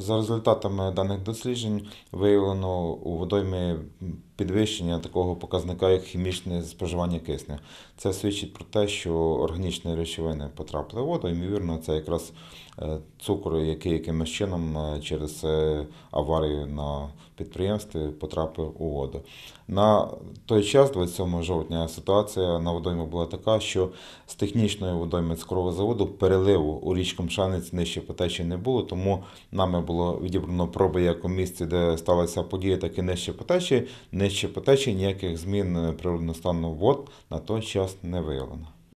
За результатами даних досліджень виявлено у водоймі підвищення такого показника, як хімічне споживання кисню. Це свідчить про те, що органічні речовини потрапили в воду, ймовірно, це якраз е, цукор, який якимось чином е, через е, аварію на підприємстві потрапив у воду. На той час, 27 жовтня, ситуація на водоймі була така, що з технічної водойми цукрового заводу переливу у річку Мшанець нижче потечі не було, тому нами було відібрано проби як у місці, де сталася подія, так і нижче потечі нижче потечі ніяких змін е, природного стану вод на той час не виявлено.